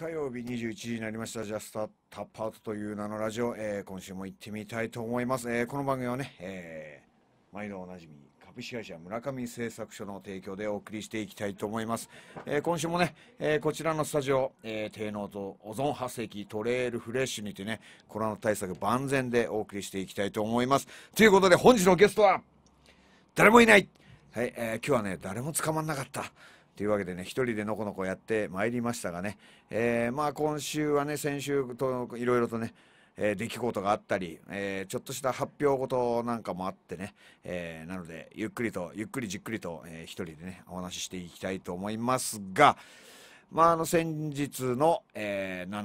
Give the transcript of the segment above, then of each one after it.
火曜日21時になりました。ジャスタップアトという名のラジオ、えー、今週も行ってみたいと思います。えー、この番組はね、えー、毎度おなじみ、株式会社村上製作所の提供でお送りしていきたいと思います。え今週もね、えこちらのスタジオ、え低濃度オゾン発石トレールフレッシュにてね、コロナ対策万全でお送りしていきたいと思います。ということで本日のゲストは、誰もいないはい、え今日はね、誰も捕まんなかった。というわけでね、一人でのこのこやってまいりましたがね、えー、まあ今週はね、先週といろいろとね、えー、出来事があったり、えー、ちょっとした発表事なんかもあってね、えー、なので、ゆっくりと、ゆっくりじっくりと、えー、一人でね、お話ししていきたいと思いますが、まあ、あの先日の、えー、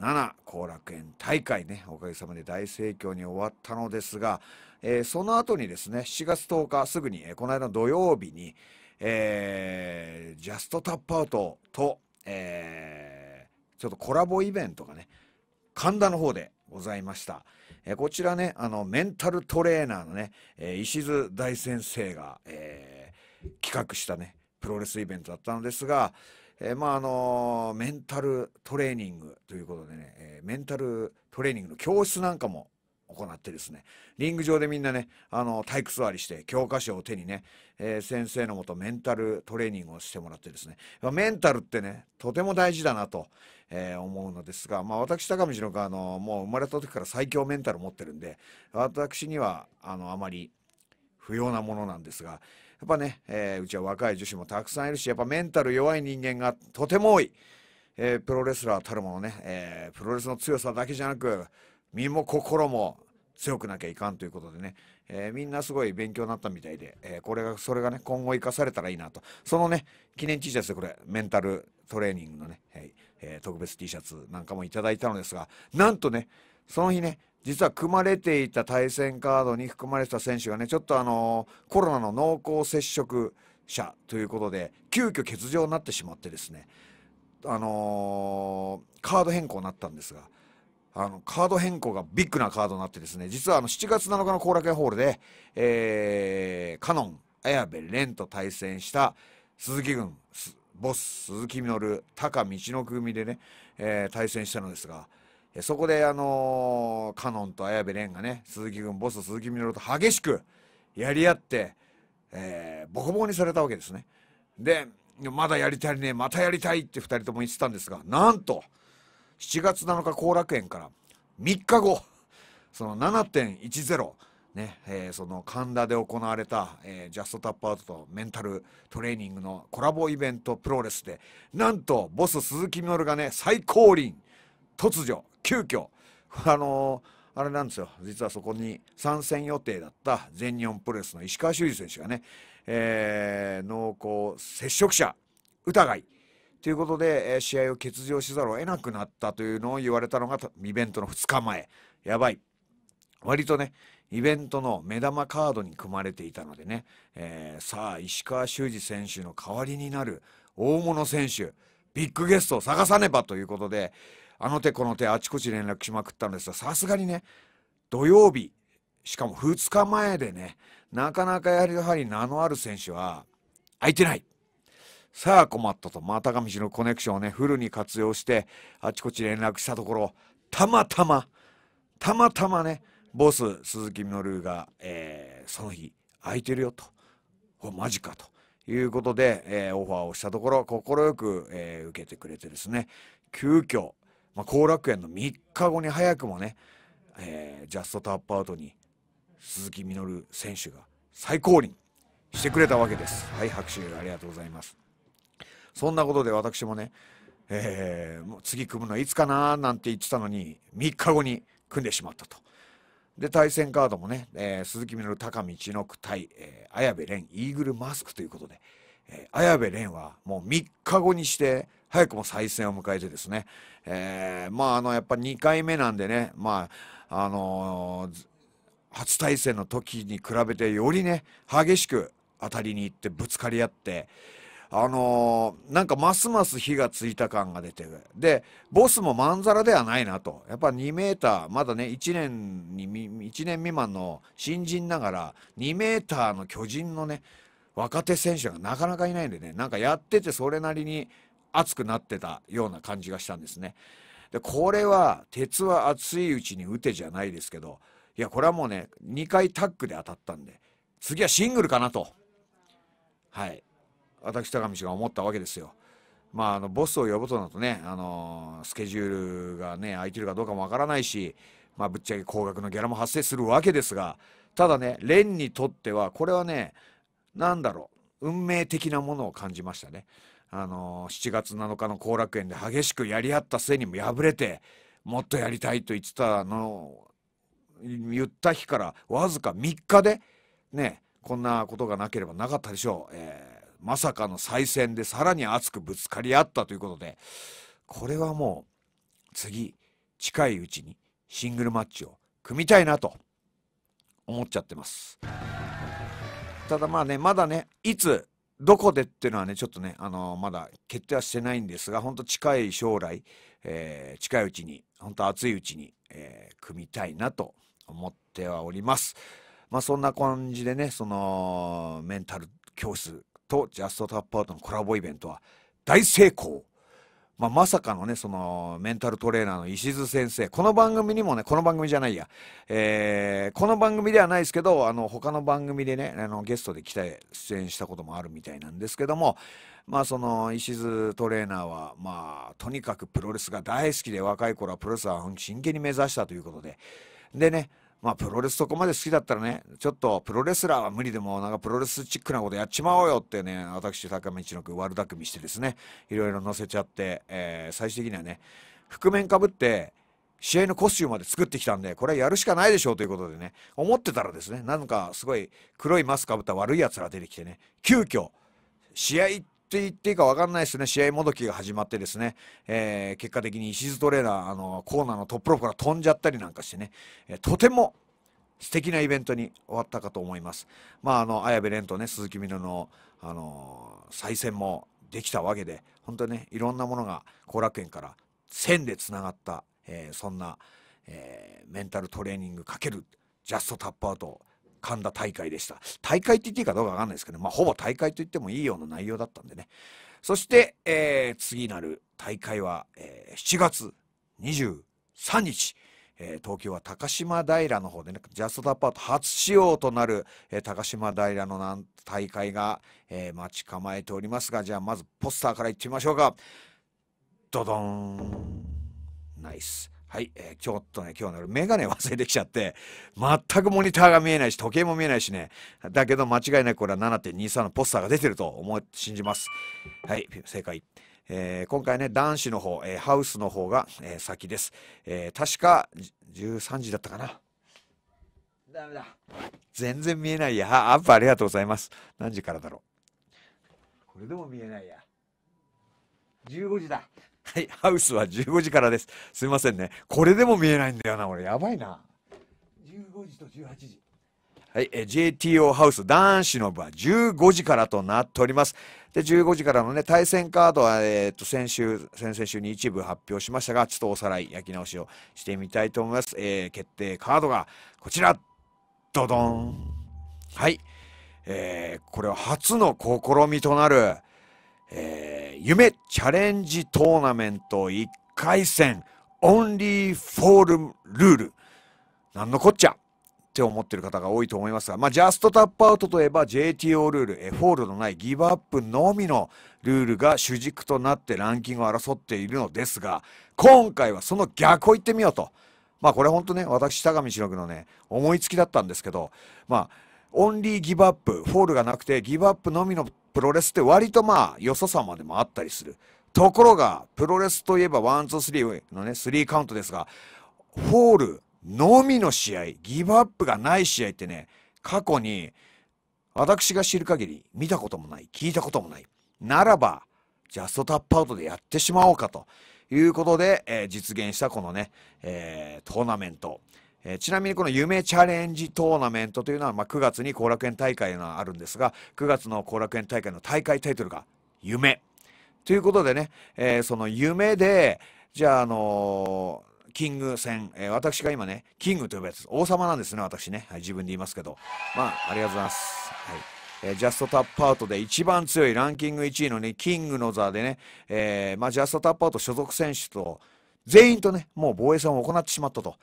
7.7後楽園大会ね、おかげさまで大盛況に終わったのですが、えー、その後にですね、7月10日すぐに、えー、この間の土曜日に、えー、ジャストタップアウトと、えー、ちょっとコラボイベントがね、神田の方でございました。えー、こちらね、あの、メンタルトレーナーのね、えー、石津大先生が、えー、企画したね、プロレスイベントだったのですが、えー、まああのメンタルトレーニングということでね、えー、メンタルトレーニングの教室なんかも行ってですねリング上でみんなねあの体育座りして教科書を手にね、えー、先生のもとメンタルトレーニングをしてもらってですねメンタルってねとても大事だなと、えー、思うのですが、まあ、私高見のがあのもう生まれた時から最強メンタル持ってるんで私にはあのあまり不要なものなんですがやっぱね、えー、うちは若い女子もたくさんいるしやっぱメンタル弱い人間がとても多い、えプロレスラーたるものね、えプロレスの強さだけじゃなく身も心も強くなきゃいかんということでね、えー、みんなすごい勉強になったみたいで、えー、これがそれがね今後生かされたらいいなとそのね記念 T シャツでこれメンタルトレーニングのね、はいえー、特別 T シャツなんかもいただいたのですがなんとねその日ね実は組まれていた対戦カードに含まれてた選手がねちょっとあのー、コロナの濃厚接触者ということで急遽欠場になってしまってですねあのー、カード変更になったんですがあのカード変更がビッグなカードになってですね実はあの7月7日の後楽園ホールで、えー、カノン綾部蓮と対戦した鈴木軍ボス鈴木稔高道の組でね、えー、対戦したのですがそこであのー、カノンと綾部蓮がね鈴木軍ボス鈴木稔と激しくやり合って、えー、ボコボコにされたわけですね。でまだやりたいねまたやりたいって2人とも言ってたんですがなんと。7月7日後楽園から3日後、その7.10、ね、えー、その神田で行われた、えー、ジャストタップアウトとメンタルトレーニングのコラボイベントプロレスで、なんとボス鈴木みのるがね、最降臨、突如、急遽、あのー、あれなんですよ、実はそこに参戦予定だった全日本プロレスの石川修司選手がね、えー、濃厚接触者疑いということで、えー、試合を欠場しざるを得なくなったというのを言われたのがイベントの2日前やばい割とねイベントの目玉カードに組まれていたのでね、えー、さあ石川修司選手の代わりになる大物選手ビッグゲストを探さねばということであの手この手あちこち連絡しまくったんですがさすがにね土曜日しかも2日前でねなかなかやはり名のある選手は空いてないさあ困ったと、またがみのコネクションをね、フルに活用して、あちこち連絡したところ、たまたま、たまたまね、ボス、鈴木みのるが、えー、その日、空いてるよと。お、マジかと。いうことで、えー、オファーをしたところ、快く、えー、受けてくれてですね、急遽、まあ、後楽園の3日後に早くもね、えー、ジャストタップアウトに、鈴木みのる選手が再降臨してくれたわけです。はい、拍手ありがとうございます。そんなことで私もね、えー、もう次組むのはいつかななんて言ってたのに、3日後に組んでしまったと。で、対戦カードもね、えー、鈴木みのる高道の区対、えー、綾部蓮イーグルマスクということで、えー、綾部蓮はもう3日後にして、早くも再戦を迎えてですね、えー、まあ、あの、やっぱ2回目なんでね、まあ、あのー、初対戦の時に比べてよりね、激しく当たりに行ってぶつかり合って、あのー、なんかますます火がついた感が出てでボスもまんざらではないなとやっぱ 2m まだね1年に1年未満の新人ながら 2m の巨人のね若手選手がなかなかいないんでねなんかやっててそれなりに熱くなってたような感じがしたんですねでこれは鉄は熱いうちに打てじゃないですけどいやこれはもうね2回タッグで当たったんで次はシングルかなとはい私高見氏が思ったわけですよ。まあ、あのボスを呼ぶとなるとね、あのスケジュールがね空いてるかどうかもわからないし、まあ、ぶっちゃけ高額のギャラも発生するわけですがただね蓮にとってはこれはね何だろう運命的なものを感じましたね。あの7月7日の後楽園で激しくやり合った末にも敗れてもっとやりたいと言ってたの言った日からわずか3日でねこんなことがなければなかったでしょう。えーまさかの再戦でさらに熱くぶつかり合ったということでこれはもう次近いうちにシングルマッチを組みたいなと思っちゃってますただまあねまだねいつどこでっていうのはねちょっとねあのー、まだ決定はしてないんですがほんと近い将来、えー、近いうちに本当熱いうちに、えー、組みたいなと思ってはおりますまあそんな感じでねそのメンタル教室とジャストタップアウトのコラボイベントは大成功まあ、まさかのね、その、メンタルトレーナーの石津先生。この番組にもね、この番組じゃないや。えー、この番組ではないですけど、あの、他の番組でね、あの、ゲストで来て出演したこともあるみたいなんですけども、まあ、その、石津トレーナーは、まあ、とにかくプロレスが大好きで、若い頃はプロレスは真剣に目指したということで、でね、まあ、プロレスそこまで好きだったらね、ちょっとプロレスラーは無理でも、なんかプロレスチックなことやっちまおうよってね、私、高道の君、悪巧みしてですね、いろいろ載せちゃって、えー、最終的にはね、覆面かぶって、試合のコスチュームまで作ってきたんで、これはやるしかないでしょうということでね、思ってたらですね、なんかすごい黒いマスクかぶった悪い奴ら出てきてね、急遽、試合って言っていいか分かんないですね、試合もどきが始まってですね、えー、結果的に石津トレーナー、あのコーナーのトップロープから飛んじゃったりなんかしてね、えー、とても素敵なイベントに終わったかと思います。まあ、あの、綾部蓮とね、鈴木美濃の、あのー、再戦もできたわけで、本当ね、いろんなものが後楽園から線でつながった、えー、そんな、えー、メンタルトレーニングかけるジャストタップアウト神田大会でした。大会って言っていいかどうかわかんないですけど、まあ、ほぼ大会と言ってもいいような内容だったんでね。そして、えー、次なる大会は、えー、7月23日。えー、東京は高島平の方でね、ジャストアパート初使用となる、えー、高島平の大会が、えー、待ち構えておりますが、じゃあまずポスターからいってみましょうか。ドドン。ナイス。はい、えー、ちょっとね、今日のメガネ 忘れてきちゃって、全くモニターが見えないし、時計も見えないしね、だけど間違いなくこれは7.23のポスターが出てると思い、信じます。はい、正解。えー、今回ね、男子の方、えー、ハウスの方が、えー、先です。え確か、13時だったかな。ダメだ。全然見えないや。アップありがとうございます。何時からだろう。これでも見えないや。15時だ。はい、ハウスは15時からです。すいませんね。これでも見えないんだよな、俺。やばいな。15時と18時。はい、え JTO ハウス男子の部は15時からとなっております。で、15時からのね、対戦カードは、えー、っと、先週、先々週に一部発表しましたが、ちょっとおさらい、焼き直しをしてみたいと思います。えー、決定カードがこちら、ドドン。はい、えー、これは初の試みとなる、えー、夢チャレンジトーナメント1回戦、オンリーフォールルール。なんのこっちゃって思ってる方が多いと思いますが、まあ、ジャストタップアウトといえば JTO ルール、えフォールのないギブアップのみのルールが主軸となってランキングを争っているのですが、今回はその逆を言ってみようと。まあこれほんとね、私、高見忍のね、思いつきだったんですけど、まあ、オンリーギブアップ、フォールがなくてギブアップのみのプロレスって割とまあ、ささまでもあったりする。ところが、プロレスといえばワン、ツー、スリーのね、スリーカウントですが、フォールのみの試合、ギブアップがない試合ってね、過去に、私が知る限り見たこともない、聞いたこともない。ならば、ジャストタップアウトでやってしまおうかということで、えー、実現したこのね、えー、トーナメント。えー、ちなみにこの夢チャレンジトーナメントというのは、まあ、9月に後楽園大会があるんですが、9月の後楽園大会の大会タイトルが夢。ということでね、えー、その夢で、じゃあ、あのー、キング戦、えー、私が今ね、キングと呼ぶやつ、王様なんですね、私ね。はい、自分で言いますけど。まあ、ありがとうございます。はい。えー、ジャストタップアウトで一番強いランキング1位のね、キングの座でね、えー、まあ、ジャストタップアウト所属選手と、全員とね、もう防衛戦を行ってしまったと。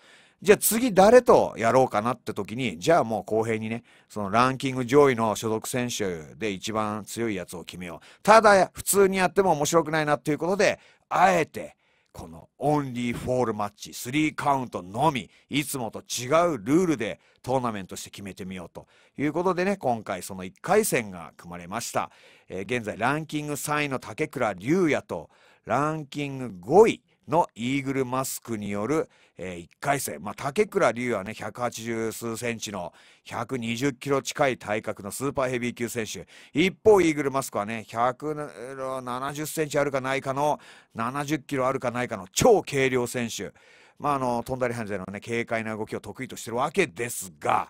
じゃあ次誰とやろうかなって時に、じゃあもう公平にね、そのランキング上位の所属選手で一番強いやつを決めよう。ただ、普通にやっても面白くないなっていうことで、あえて、このオンリーフォールマッチ、スリーカウントのみ、いつもと違うルールでトーナメントして決めてみようということでね、今回その1回戦が組まれました。えー、現在ランキング3位の竹倉竜也と、ランキング5位、のイーグルマスクによる、えー、1回戦、まあ、竹倉龍はね180数センチの120キロ近い体格のスーパーヘビー級選手一方イーグルマスクはね170センチあるかないかの70キロあるかないかの超軽量選手まああの飛んだりはんじりのね軽快な動きを得意としてるわけですが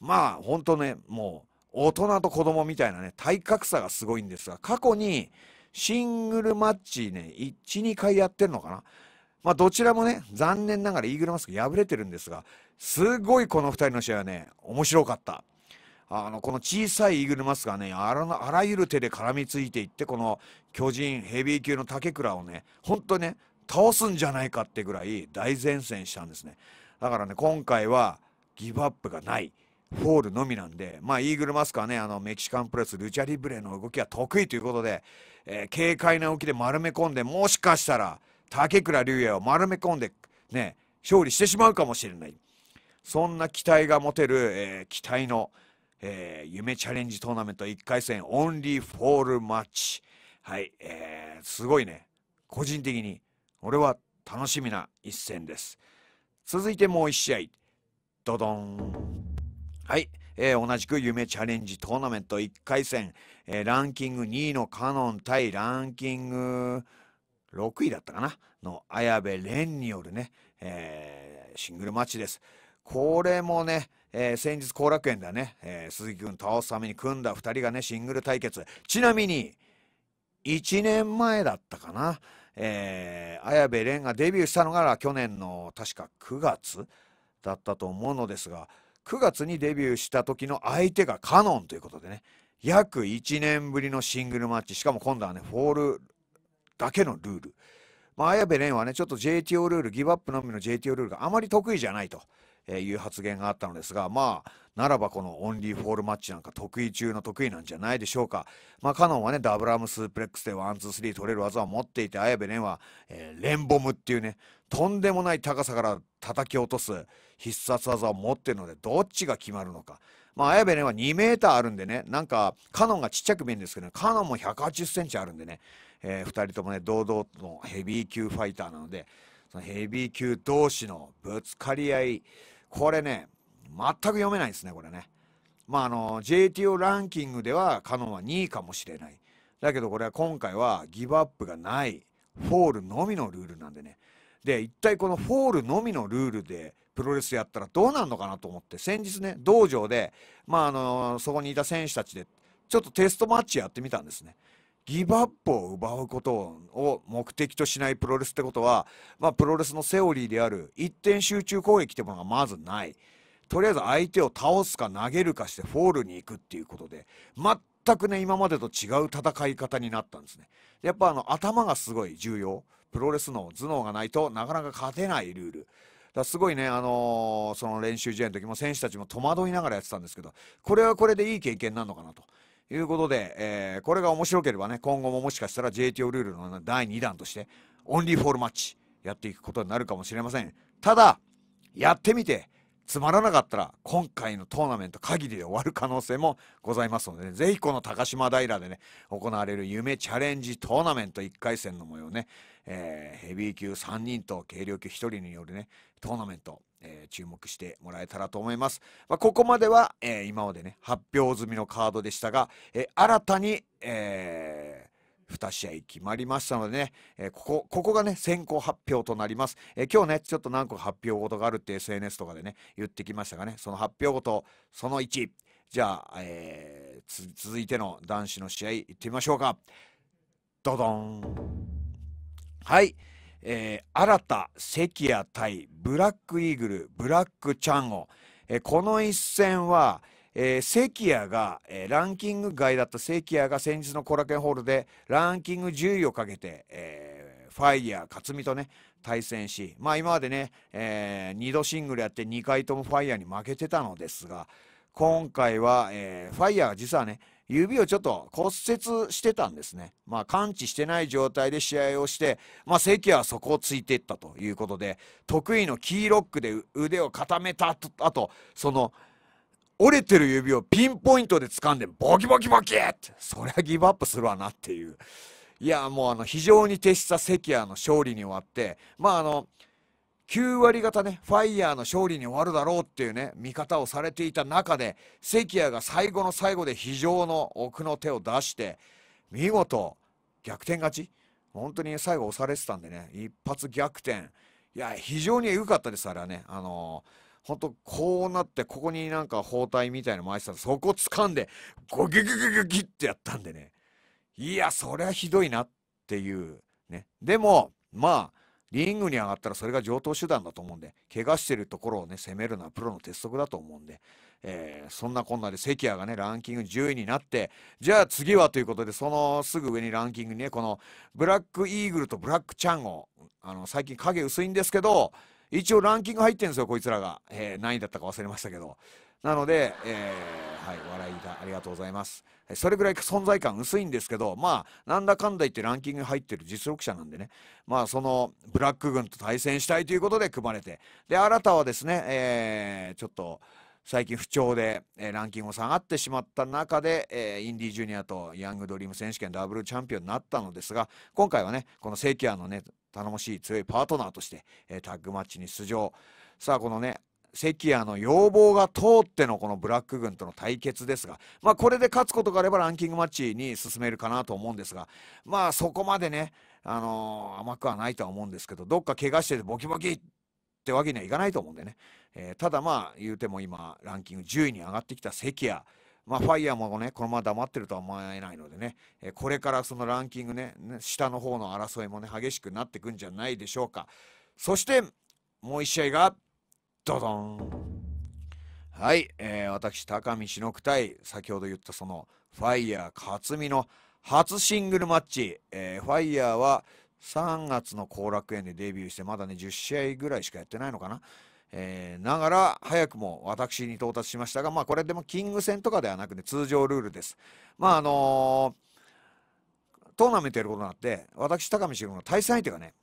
まあ本当ねもう大人と子供みたいなね体格差がすごいんですが過去にシングルマッチね、1、2回やってるのかな。まあ、どちらもね、残念ながらイーグルマスク敗れてるんですが、すごいこの2人の試合はね、面白かった。あの、この小さいイーグルマスクがね、あらあらゆる手で絡みついていって、この巨人ヘビー級の竹倉をね、ほんとね、倒すんじゃないかってぐらい大善戦したんですね。だからね、今回はギブアップがない。ホールのみなんで、まあ、イーグルマスクはね、あの、メキシカンプレス、ルチャリブレの動きが得意ということで、えー、軽快な動きで丸め込んで、もしかしたら、竹倉竜也を丸め込んで、ね、勝利してしまうかもしれない。そんな期待が持てる、えー、期待の、えー、夢チャレンジトーナメント1回戦、オンリーフォールマッチ。はい、えー、すごいね。個人的に、俺は楽しみな一戦です。続いてもう1試合、ドドン。はい、えー、同じく夢チャレンジトーナメント1回戦、えー、ランキング2位のカノン対ランキング6位だったかなの綾部蓮によるね、えー、シングルマッチです。これもね、えー、先日後楽園ではね、えー、鈴木君倒すために組んだ2人がねシングル対決ちなみに1年前だったかな、えー、綾部蓮がデビューしたのが去年の確か9月だったと思うのですが9月にデビューした時の相手がカノンということでね約1年ぶりのシングルマッチしかも今度はねフォールだけのルールまあ綾部蓮はねちょっと JTO ルールギブアップのみの JTO ルールがあまり得意じゃないとえいう発言があったのですが、まあ、ならばこのオンリーフォールマッチなんか得意中の得意なんじゃないでしょうか。まあ、カノンはね、ダブルアームスープレックスでワン、ツー、スリー取れる技を持っていて、綾部蓮は、えー、レンボムっていうね、とんでもない高さから叩き落とす必殺技を持ってるので、どっちが決まるのか。まあ、綾部蓮は2メーターあるんでね、なんか、カノンがちっちゃく見えるんですけど、ね、カノンも180センチあるんでね、えー、2人ともね、堂々のヘビー級ファイターなので、そのヘビー級同士のぶつかり合い、これね、全く読めないですね、これね。まあ、あの、JTO ランキングではカノンは2位かもしれない。だけどこれは今回はギブアップがない、フォールのみのルールなんでね。で、一体このフォールのみのルールでプロレスやったらどうなるのかなと思って、先日ね、道場で、まあ、あの、そこにいた選手たちで、ちょっとテストマッチやってみたんですね。ギブアップを奪うことを目的としないプロレスってことは、まあ、プロレスのセオリーである一点集中攻撃ってものがまずない。とりあえず相手を倒すか投げるかしてフォールに行くっていうことで、全くね、今までと違う戦い方になったんですね。やっぱあの、頭がすごい重要。プロレスの頭脳がないとなかなか勝てないルール。だすごいね、あのー、その練習試合の時も選手たちも戸惑いながらやってたんですけど、これはこれでいい経験なのかなと。いうことで、えー、これが面白ければね、今後ももしかしたら JTO ルールの第2弾として、オンリーフォールマッチやっていくことになるかもしれません。ただ、やってみて、つまらなかったら、今回のトーナメント限りで終わる可能性もございますので、ね、ぜひこの高島平でね、行われる夢チャレンジトーナメント1回戦の模様ね、えー、ヘビー級3人と軽量級1人によるね、トーナメント、えー、注目してもらえたらと思います。まあ、ここまでは、えー、今までね、発表済みのカードでしたが、えー、新たに、え2試合決まりましたのでね、えここ、ここがね、先行発表となります。え今日ね、ちょっと何個発表ごとがあるって SNS とかでね、言ってきましたがね、その発表ごと、その1、じゃあ、え続いての男子の試合、行ってみましょうか。ドドン。はい。えー、新田、関谷対ブラックイーグル、ブラックチャンゴ、えー、この一戦は、えー、関谷が、えー、ランキング外だった関谷が先日のコラケンホールでランキング10位をかけて、えー、ファイヤー勝美とね対戦しまあ今までね、え2度シングルやって2回ともファイヤーに負けてたのですが今回は、えファイヤーが実はね指をちょっと骨折してたんですね。まあ、完治してない状態で試合をして、まあ、関はそこをついていったということで、得意のキーロックで腕を固めたあと、その、折れてる指をピンポイントで掴んで、ボキボキボキって、そりゃギブアップするわなっていう。いや、もうあの、非常に徹した関谷の勝利に終わって、まああの、9割方ね、ファイヤーの勝利に終わるだろうっていうね、見方をされていた中で、関谷が最後の最後で非常の奥の手を出して、見事、逆転勝ち。本当に最後押されてたんでね、一発逆転。いや、非常に良かったです、あれはね。あのー、本当こうなって、ここになんか包帯みたいなの巻いてたそこ掴んで、ゴギギギギギってやったんでね。いや、そりゃひどいなっていう、ね。でも、まあ、リングに上がったらそれが上等手段だと思うんで、怪我してるところをね、攻めるのはプロの鉄則だと思うんで、えー、そんなこんなで関谷がね、ランキング10位になって、じゃあ次はということで、そのすぐ上にランキングにね、このブラックイーグルとブラックチャンを、あの、最近影薄いんですけど、一応ランキング入ってるんですよ、こいつらが。えー、何位だったか忘れましたけど。なので、えー、はい、笑いだ。ありがとうございます。それぐらい存在感薄いんですけど、まあ、なんだかんだ言ってランキングに入ってる実力者なんでね、まあ、そのブラック軍と対戦したいということで組まれて、で、新たはですね、えー、ちょっと、最近不調で、えー、ランキングを下がってしまった中で、えー、インディージュニアとヤングドリーム選手権ダブルチャンピオンになったのですが今回はねこのセキュアのね頼もしい強いパートナーとして、えー、タッグマッチに出場さあこのね関谷の要望が通ってのこのブラック軍との対決ですが、まあ、これで勝つことがあればランキングマッチに進めるかなと思うんですが、まあ、そこまでね、あのー、甘くはないとは思うんですけど、どっか怪我しててボキボキってわけにはいかないと思うんでね、えー、ただまあ、言うても今、ランキング10位に上がってきた関谷。まあ、ファイヤーもね、このまま黙ってるとは思えないのでね、えー、これからそのランキングね、下の方の争いもね、激しくなってくんじゃないでしょうか。そして、もう1試合が、ドドンはい、えー、私高見く対先ほど言ったそのファイヤー克実の初シングルマッチ、えー、ファイヤーは3月の後楽園でデビューしてまだね10試合ぐらいしかやってないのかな、えー、ながら早くも私に到達しましたがまあこれでもキング戦とかではなくね通常ルールですまああのー、トーナメントやることになって私高見篠の対戦相手がね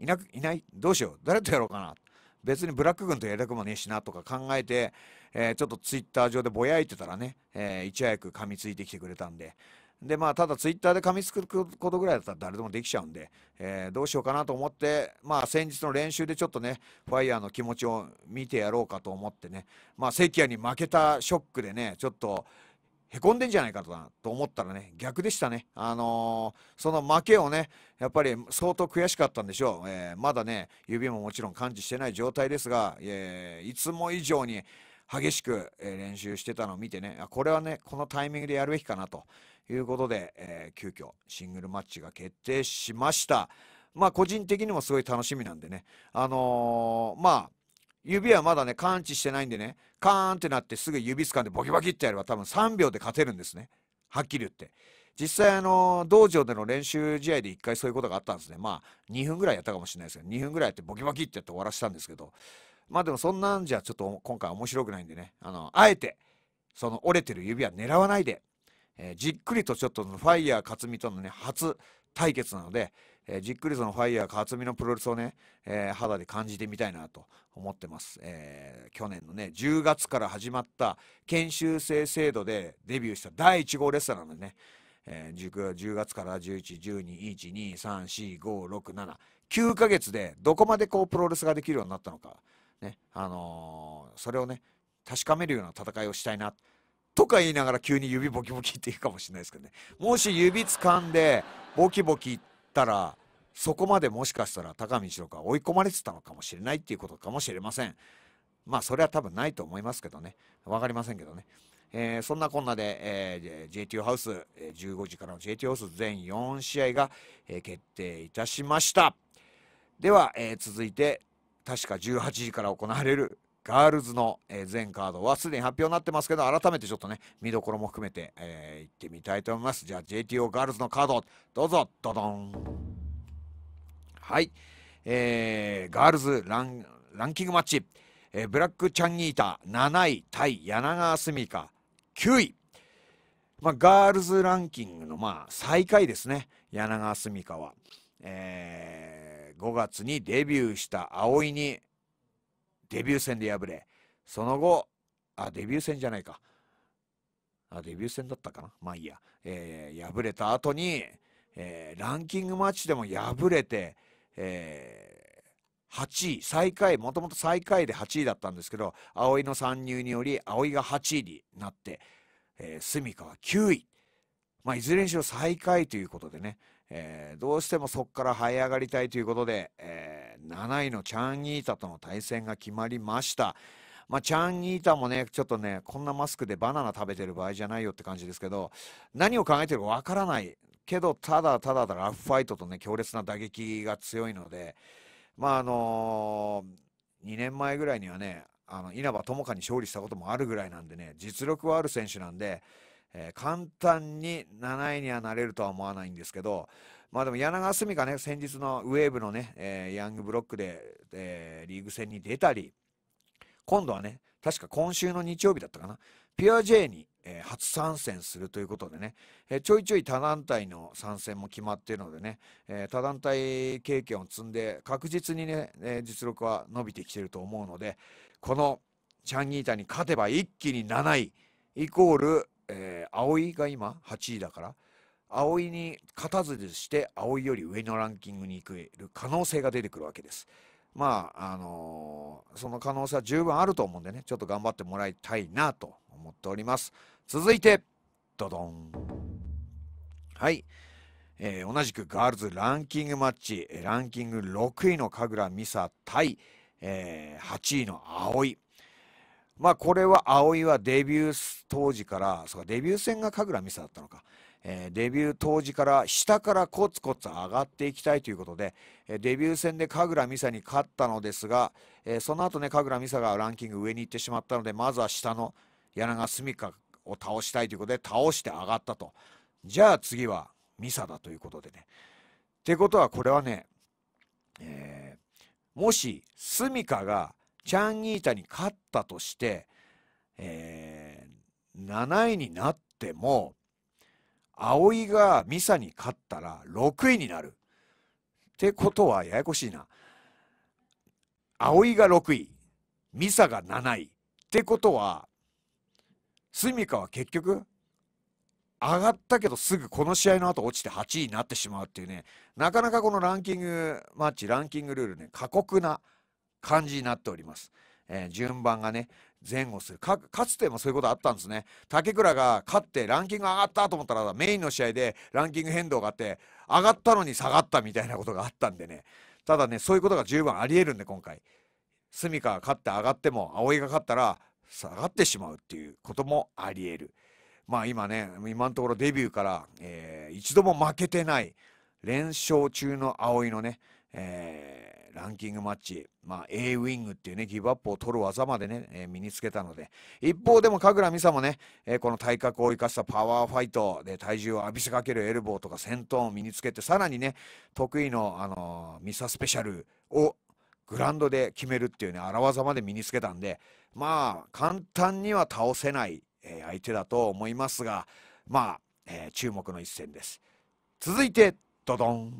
いなくいないどうしよう誰とやろうかな別にブラック軍とやりたくもねえしなとか考えて、えー、ちょっとツイッター上でぼやいてたらね、えー、いち早く噛みついてきてくれたんで。でまあ、ただツイッターで噛みつくことぐらいだったら誰でもできちゃうんで、えー、どうしようかなと思って、まあ、先日の練習でちょっとねファイヤーの気持ちを見てやろうかと思ってね、まあ、関谷に負けたショックでねちょっとへこんでんじゃないかとなと思ったらね逆でしたね、あのー、その負けをねやっぱり相当悔しかったんでしょう、えー、まだね指ももちろん感知してない状態ですが、えー、いつも以上に激しく練習してたのを見てねこれはねこのタイミングでやるべきかなということで、えー、急遽シングルマッチが決定しましたまあ個人的にもすごい楽しみなんでねあのー、まあ指はまだね、感知してないんでね、カーンってなってすぐ指掴んでボキボキってやれば多分3秒で勝てるんですね。はっきり言って。実際あの、道場での練習試合で1回そういうことがあったんですね。まあ、2分ぐらいやったかもしれないですけど、2分ぐらいやってボキボキってやって終わらせたんですけど、まあでもそんなんじゃちょっと今回面白くないんでね、あの、あえて、その折れてる指は狙わないで、えー、じっくりとちょっとファイヤー克実とのね、初対決なので、えー、じっくりそのファイヤー勝美のプロレスをね、えー、肌で感じてみたいなと思ってます、えー、去年のね10月から始まった研修生制度でデビューした第1号レストランでね、えー、10月から111212345679ヶ月でどこまでこうプロレスができるようになったのかねあのー、それをね確かめるような戦いをしたいなとか言いながら急に指ボキボキって言うかもしれないですけどねもし指掴んでボキボキってたらそこまでもしかしたら高道とか追い込まれてたのかもしれないっていうことかもしれませんまあそれは多分ないと思いますけどね分かりませんけどね、えー、そんなこんなで、えー、j t ハウス15時からの j t ハウス全4試合が、えー、決定いたしましたでは、えー、続いて確か18時から行われるガールズの、え全カードはすでに発表になってますけど、改めてちょっとね、見どころも含めて、えー、行ってみたいと思います。じゃあ JTO ガールズのカード、どうぞ、ドドン。はい、えー、ガールズランランキングマッチ、えー、ブラックチャンギータ7位対柳川すみか、9位。まあ、ガールズランキングの、まあ、最下位ですね、柳川すみかは。えー、5月にデビューした葵にデビュー戦で敗れその後あデビュー戦じゃないかあデビュー戦だったかなまあいいや、えー、敗れた後に、えー、ランキングマッチでも敗れて、えー、8位最下位もともと最下位で8位だったんですけど葵の参入により葵が8位になって、えー、住は9位、まあ、いずれにしろ最下位ということでね、えー、どうしてもそこから這い上がりたいということで、えー、7位のチャン・イータとの対戦が決まりました。まあ、チャン・ギータもね、ちょっとね、こんなマスクでバナナ食べてる場合じゃないよって感じですけど、何を考えてるかわからない。けど、ただただラフファイトとね、強烈な打撃が強いので、まあ、あのー、2年前ぐらいにはね、あの稲葉智香に勝利したこともあるぐらいなんでね、実力はある選手なんで、えー、簡単に7位にはなれるとは思わないんですけど、まあでも柳川澄がね、先日のウェーブのね、えー、ヤングブロックで、えー、リーグ戦に出たり、今度はね、確か今週の日曜日だったかな、ピュア J に、えー、初参戦するということでね、えー、ちょいちょい他団体の参戦も決まっているのでね、えー、他団体経験を積んで確実にね、えー、実力は伸びてきてると思うので、このチャンギータに勝てば一気に7位イコールえー、葵が今8位だから、葵に勝たずして、葵より上のランキングに行ける可能性が出てくるわけです。まあ、あのー、その可能性は十分あると思うんでね、ちょっと頑張ってもらいたいなと思っております。続いて、ドドン。はい。えー、同じくガールズランキングマッチ、ランキング6位の神楽美沙対、えー、8位の葵。まあ、これは葵はデビュー当時から、そうか、デビュー戦が神楽美沙だったのか。えー、デビュー当時から下からコツコツ上がっていきたいということで、えー、デビュー戦で神楽美沙に勝ったのですが、えー、その後ね神楽美沙がランキング上に行ってしまったのでまずは下の柳川澄香を倒したいということで倒して上がったとじゃあ次は美沙だということでねってことはこれはね、えもし澄香がチャン・ギータに勝ったとして、えー、7位になっても、葵がミサに勝ったら6位になる。ってことはややこしいな。葵が6位、ミサが7位。ってことは、スミカは結局、上がったけどすぐこの試合の後落ちて8位になってしまうっていうね、なかなかこのランキングマッチ、ランキングルールね、過酷な感じになっております。えー、順番がね前後するかつてもそういうことあったんですね竹倉が勝ってランキング上がったと思ったらメインの試合でランキング変動があって上がったのに下がったみたいなことがあったんでねただねそういうことが十分ありえるんで今回住川が勝って上がっても葵が勝ったら下がってしまうっていうこともありえるまあ今ね今のところデビューから、えー、一度も負けてない連勝中の葵のねえー、ランキングマッチ、まあ、A ウィングっていうね、ギブアップを取る技までね、えー、身につけたので、一方でも神楽美沙もね、えー、この体格を生かしたパワーファイトで体重を浴びせかけるエルボーとか戦闘を身につけて、さらにね、得意の、あのー、ミサスペシャルをグラウンドで決めるっていうね、荒技まで身につけたんで、まあ、簡単には倒せない、えー、相手だと思いますが、まあ、えー、注目の一戦です。続いて、ドドン。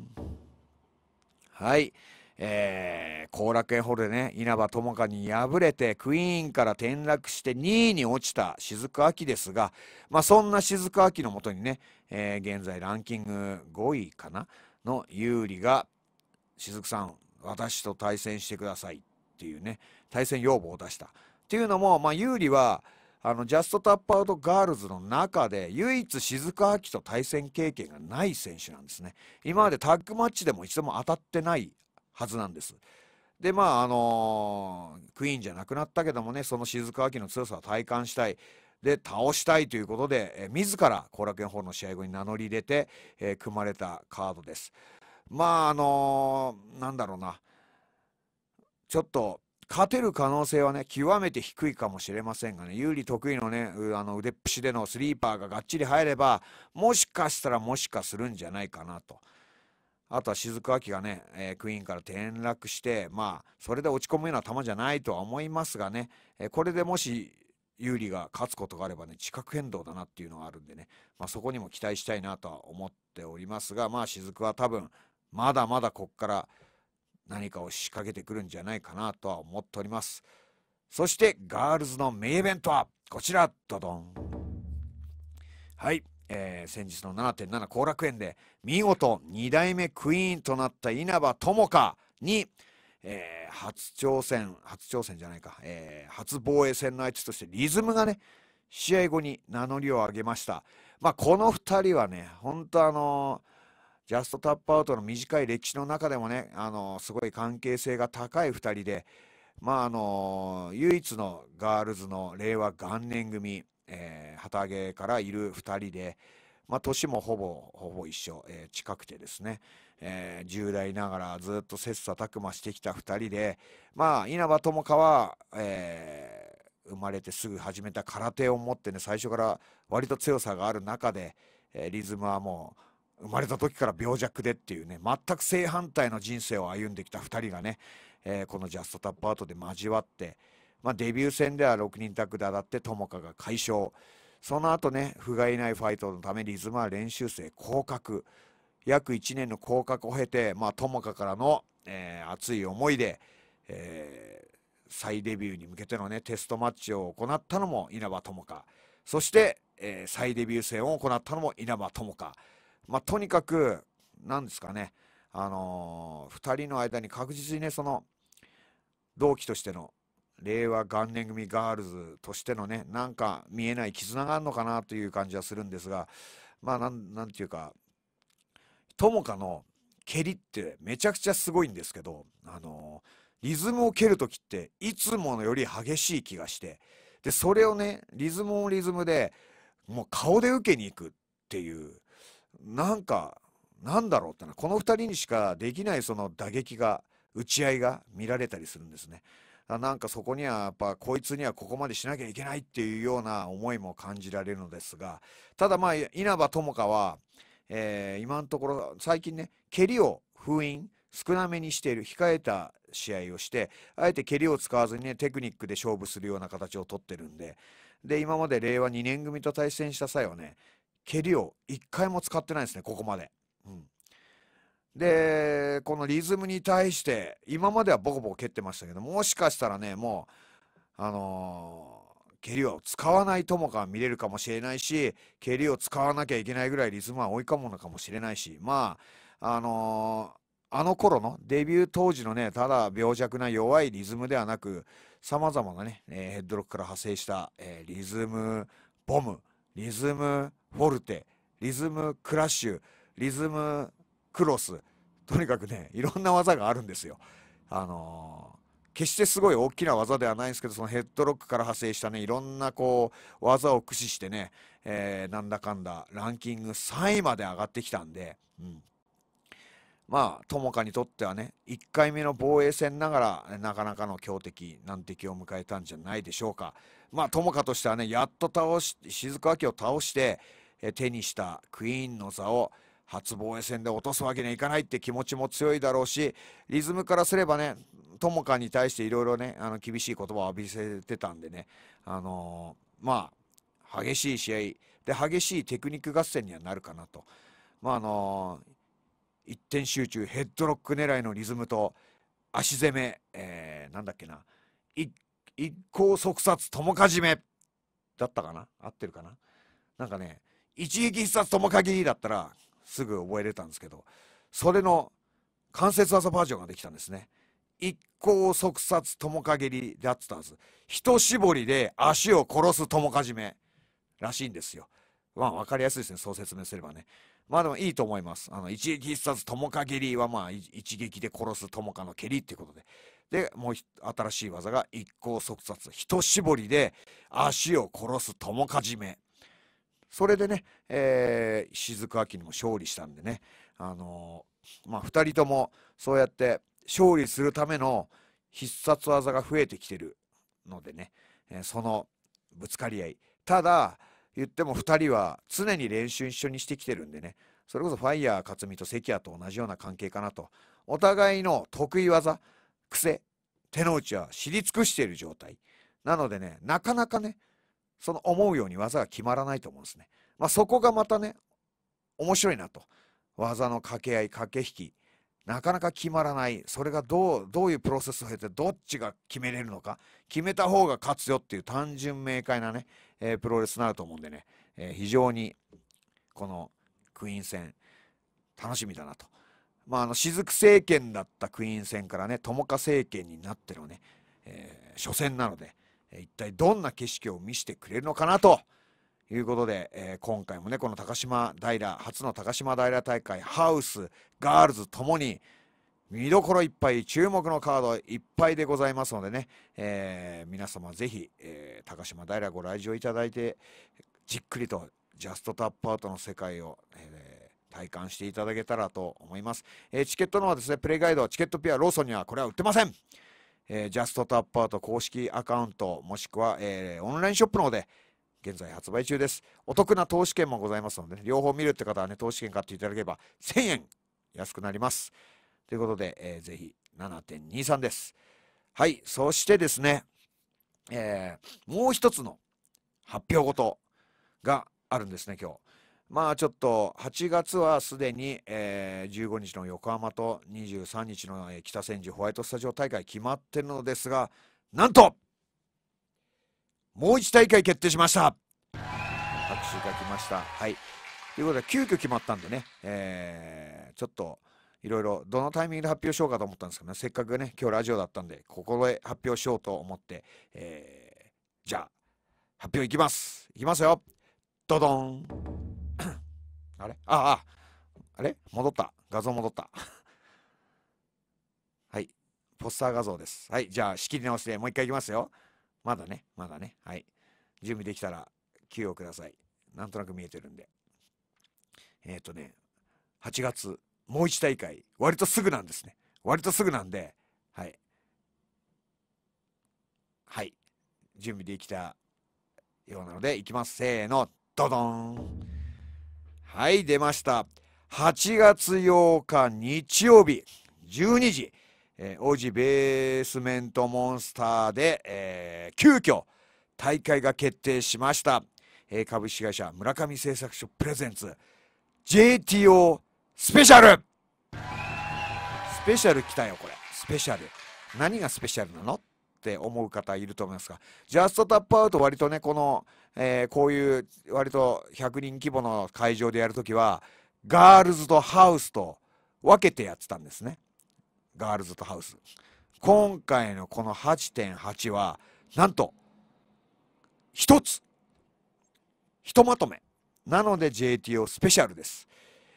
はい。えー、後楽園ホールでね稲葉友香に敗れてクイーンから転落して2位に落ちた雫秋ですが、まあ、そんな雫秋のもとにね、えー、現在ランキング5位かなの有利が「雫さん私と対戦してください」っていうね対戦要望を出したっていうのも、まあ、有利は「あのジャストタップアウトガールズの中で唯一静香秋と対戦経験がない選手なんですね今までタッグマッチでも一度も当たってないはずなんですでまああのー、クイーンじゃなくなったけどもねその静香秋の強さを体感したいで倒したいということで、え自ら後楽園ホールの試合後に名乗り入れて、えー、組まれたカードですまああのー、なんだろうなちょっと勝てる可能性はね、極めて低いかもしれませんがね、有利得意のね、あの腕っぷしでのスリーパーががっちり入れば、もしかしたらもしかするんじゃないかなと。あとは雫明がね、えー、クイーンから転落して、まあ、それで落ち込むような球じゃないとは思いますがね、えー、これでもし有利が勝つことがあればね、地殻変動だなっていうのがあるんでね、まあ、そこにも期待したいなとは思っておりますが、まあ、雫は多分、まだまだこっから、何かを仕掛けてくるんじゃないかなとは思っておりますそしてガールズの名イベントはこちらドドンはいえー、先日の7.7後楽園で見事2代目クイーンとなった稲葉友香に、えー、初挑戦初挑戦じゃないか、えー、初防衛戦の相手としてリズムがね試合後に名乗りを上げました、まあ、この2人はね本当あのージャストタップアウトの短い歴史の中でもね、あのすごい関係性が高い2人で、まああの唯一のガールズの令和元年組、えー、旗揚げからいる2人で、まあ、年もほぼほぼ一緒、えー、近くてですね、えー、10代ながらずっと切磋琢磨してきた2人で、まあ、稲葉友香は、えー、生まれてすぐ始めた空手を持ってね最初から割と強さがある中で、えー、リズムはもう生まれた時から病弱でっていうね全く正反対の人生を歩んできた2人がね、えー、この「ジャスト・タップ・アート」で交わって、まあ、デビュー戦では6人タッグで当たって友果が快勝その後ね不甲斐ないファイトのためリズムは練習生降格約1年の降格を経て、まあ、友果からの、えー、熱い思いで、えー、再デビューに向けてのねテストマッチを行ったのも稲葉友香そして、えー、再デビュー戦を行ったのも稲葉友香まあ、とにかく、なんですかね、あのー、2人の間に確実にね、その、同期としての、令和元年組ガールズとしてのね、なんか見えない絆があるのかなという感じはするんですが、まあ、なん、なんていうか、ともかの蹴りってめちゃくちゃすごいんですけど、あのー、リズムを蹴るときって、いつものより激しい気がして、で、それをね、リズムをリズムで、もう顔で受けに行くっていう、なんか、なんだろうってな、この2人にしかできないその打撃が、打ち合いが見られたりするんですね。なんかそこにはやっぱこいつにはここまでしなきゃいけないっていうような思いも感じられるのですが、ただまあ稲葉友香は、えー、今のところ最近ね、蹴りを封印、少なめにしている、控えた試合をして、あえて蹴りを使わずにね、テクニックで勝負するような形をとってるんで、で、今まで令和2年組と対戦した際はね、蹴りを1回も使ってないですね、ここまで。うん、で、このリズムに対して、今まではボコボコ蹴ってましたけど、もしかしたらね、もう、あのー、蹴りを使わないともか見れるかもしれないし、蹴りを使わなきゃいけないぐらいリズムは追い込むのかもしれないし、まあ、あのー、あの頃のデビュー当時のね、ただ病弱な弱いリズムではなく、さまざまなね、えー、ヘッドロックから派生した、えー、リズムボム、リズムフォルテリズムクラッシュリズムクロスとにかくねいろんな技があるんですよ。あのー、決してすごい大きな技ではないんですけどそのヘッドロックから派生したねいろんなこう技を駆使してね、えー、なんだかんだランキング3位まで上がってきたんで、うん、まあ友果にとってはね1回目の防衛戦ながらなかなかの強敵難敵を迎えたんじゃないでしょうかまあ友果としてはねやっと倒し静か秋を倒して手にしたクイーンの座を初防衛戦で落とすわけにはいかないって気持ちも強いだろうしリズムからすればね友果に対していろいろねあの厳しい言葉を浴びせてたんでねあのー、まあ激しい試合で激しいテクニック合戦にはなるかなとまああのー、一点集中ヘッドロック狙いのリズムと足攻め、えー、なんだっけな一向即殺友果締めだったかな合ってるかななんかね一撃必殺ともぎりだったらすぐ覚えれたんですけどそれの関節技バージョンができたんですね一向即殺ともぎりだったんです一絞りで足を殺すともかじめらしいんですよまあ分かりやすいですねそう説明すればねまあでもいいと思いますあの一撃必殺ともぎりはまあ一撃で殺すともかの蹴りっていうことででもう新しい技が一向即殺一絞りで足を殺すともかじめそれでね、えー、雫秋にも勝利したんでね、あのー、まあ、2人ともそうやって勝利するための必殺技が増えてきてるのでね、えー、そのぶつかり合いただ言っても2人は常に練習一緒にしてきてるんでねそれこそファイヤー克美と関谷と同じような関係かなとお互いの得意技癖手の内は知り尽くしている状態なのでねなかなかねその思うように技が決まらないと思うんですね。まあ、そこがまたね、面白いなと。技の掛け合い、駆け引き、なかなか決まらない。それがどう、どういうプロセスを経て、どっちが決めれるのか、決めた方が勝つよっていう単純明快なね、えー、プロレスになると思うんでね、えー、非常に、このクイーン戦、楽しみだなと。まあ、あの、雫政権だったクイーン戦からね、友果政権になってのね、えー、初戦なので、一体どんな景色を見せてくれるのかなということで、えー、今回もねこの高島平初の高島平大会ハウスガールズともに見どころいっぱい注目のカードいっぱいでございますのでね、えー、皆様ぜひ、えー、高島平ご来場いただいてじっくりとジャストタップアウトの世界を、えー、体感していただけたらと思います、えチケットのはですねプレイガイドチケットピアローソンにはこれは売ってませんえー、ジャストタップアウト公式アカウント、もしくは、えー、オンラインショップの方で、現在発売中です。お得な投資券もございますので、ね、両方見るって方はね、投資券買っていただければ1000円安くなります。ということで、えー、ぜひ7.23です。はい、そしてですね、えー、もう一つの発表事があるんですね、今日。まあちょっと8月はすでに、えー、15日の横浜と23日の、え北千住ホワイトスタジオ大会決まってるのですがなんともう1大会決定しました拍手が来ました。はいということで急遽決まったんでね、えー、ちょっといろいろどのタイミングで発表しようかと思ったんですけど、ね、せっかくね今日ラジオだったんでここで発表しようと思って、えー、じゃあ発表いきますいきますよドドンあれああ、あれ戻った。画像戻った。はい。ポスター画像です。はい。じゃあ、仕切り直して、もう一回いきますよ。まだね、まだね。はい。準備できたら、給をください。なんとなく見えてるんで。えっ、ー、とね、8月、もう1大会、割とすぐなんですね。割とすぐなんで、はい。はい。準備できたようなので、いきます。せーの、ドドンはい出ました8月8日日曜日12時、えー、王子ベースメントモンスターで、えー、急遽大会が決定しました、えー、株式会社村上製作所プレゼンツ JTO スペシャルスペシャル来たよこれスペシャル何がスペシャルなのって思う方いると思いますが、ジャストタップアウト割とね、この、えー、こういう割と100人規模の会場でやるときは、ガールズとハウスと分けてやってたんですね。ガールズとハウス。今回のこの8.8は、なんと、一つ。ひとまとめ。なので JTO スペシャルです。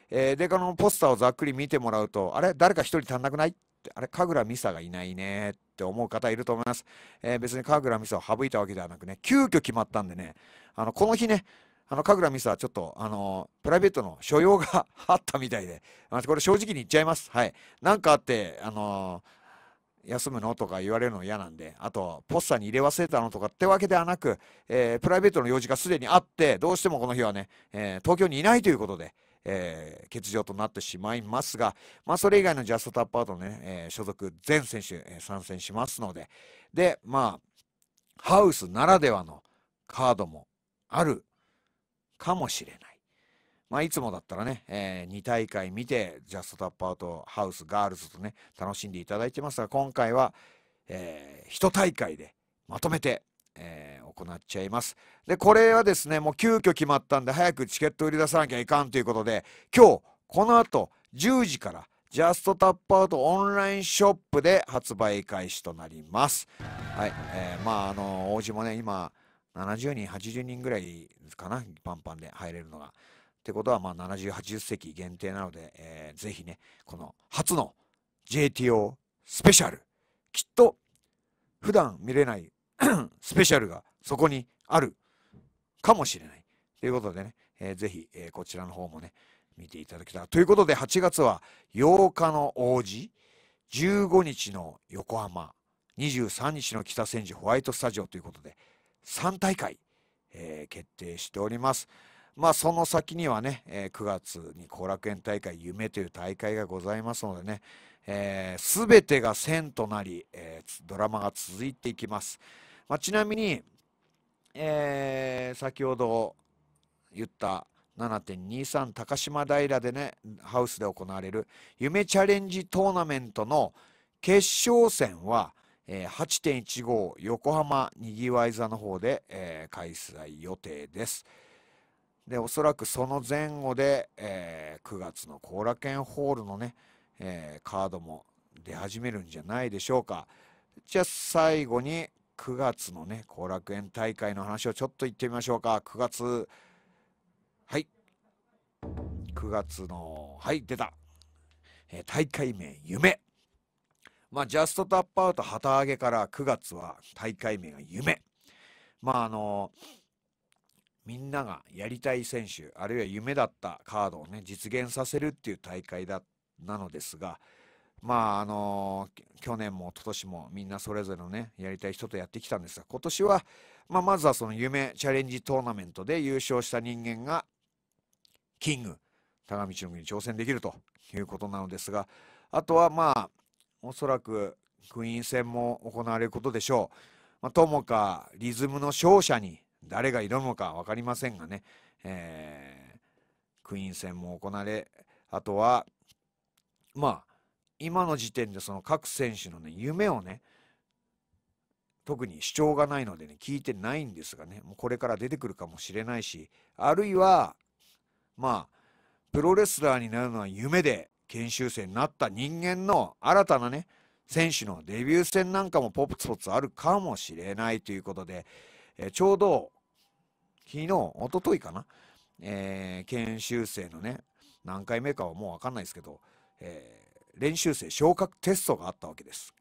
えー、で、このポスターをざっくり見てもらうと、あれ誰か一人足んなくない、あれ、神楽美沙がいないねって思う方いると思います。えー、別に神楽美佐を省いたわけではなくね、急遽決まったんでね、あの、この日ね、あの、神楽美佐はちょっと、あのプライベートの所用が あったみたいで、これ正直に言っちゃいます。はい。なんかあって、あのー、休むのとか言われるの嫌なんで、あと、ポッサに入れ忘れたのとかってわけではなく、えー、プライベートの用事がすでにあって、どうしてもこの日はね、え東京にいないということで、えー、欠場となってしまいますが、まあ、それ以外のジャストタップアウトね、えー、所属全選手、えー、参戦しますので、で、まあ、ハウスならではのカードもあるかもしれない。まあ、いつもだったらね、えー、2大会見て、ジャストタップアウト、ハウス、ガールズとね、楽しんでいただいてますが、今回は、えー、1大会でまとめてえー、行っちゃいます。で、これはですね、もう急遽決まったんで、早くチケット売り出さなきゃいかんということで、今日、この後、10時から、ジャストタップアウトオンラインショップで発売開始となります。はい、えー、まあ、あの、王子もね、今、70人、80人ぐらいかな、パンパンで入れるのが。ってことは、まあ、70、80席限定なので、えー、ぜひね、この初の JTO スペシャル、きっと、普段見れない スペシャルがそこにあるかもしれない。ということでね、えー、ぜひ、えー、こちらの方もね、見ていただけたら。ということで、8月は8日の王子、15日の横浜、23日の北千住ホワイトスタジオということで、3大会、えー、決定しております。まあ、その先にはね、えー、9月に後楽園大会夢という大会がございますのでね、す、えー、べ、てが線となり、えー、ドラマが続いていきます。あちなみに、えー、先ほど言った7.23高島平でね、ハウスで行われる夢チャレンジトーナメントの決勝戦は、えー、8.15横浜にぎわい座の方で、えー、開催予定です。で、おそらくその前後で、えー、9月の後楽園ホールのね、えー、カードも出始めるんじゃないでしょうか。じゃあ最後に、9月のね、後楽園大会の話をちょっと言ってみましょうか。9月、はい。9月の、はい、出た。えー、大会名、夢。まあ、ジャストタップアウト旗揚げから9月は大会名が夢。まあ、あのみんながやりたい選手、あるいは夢だったカードをね、実現させるっていう大会だ、なのですが、まあ、あの去年も一昨年もみんなそれぞれのね、やりたい人とやってきたんですが、今年は、まあ、まずはその夢チャレンジトーナメントで優勝した人間が、キング、田上智に挑戦できるということなのですが、あとはまあ、おそらくクイーン戦も行われることでしょう。まあ、ともか、リズムの勝者に誰が挑むか分かりませんがね、えー、クイーン戦も行われ、あとは、まあ、今の時点でその各選手のね、夢をね、特に主張がないのでね、聞いてないんですがね、もうこれから出てくるかもしれないし、あるいは、まあ、プロレスラーになるのは夢で、研修生になった人間の新たなね、選手のデビュー戦なんかもポツポツあるかもしれないということで、えちょうど、昨日、おとといかな、えー、研修生のね、何回目かはもうわかんないですけど、えー練習生昇格テストがあったわけです。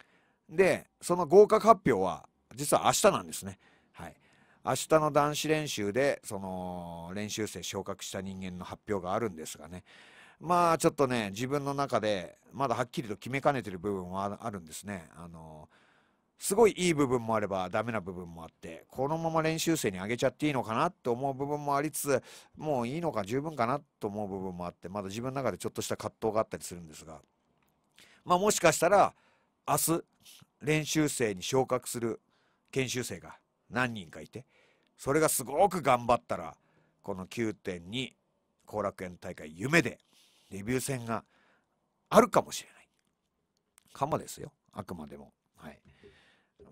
で、その合格発表は、実は明日なんですね。はい。明日の男子練習で、その、練習生昇格した人間の発表があるんですがね。まあ、ちょっとね、自分の中で、まだはっきりと決めかねてる部分はあるんですね。あのすごいいい部分もあればダメな部分もあってこのまま練習生に上げちゃっていいのかなと思う部分もありつつもういいのか十分かなと思う部分もあってまだ自分の中でちょっとした葛藤があったりするんですがまあ、もしかしたら明日練習生に昇格する研修生が何人かいてそれがすごく頑張ったらこの9.2後楽園大会夢でデビュー戦があるかもしれないかもですよあくまでもはい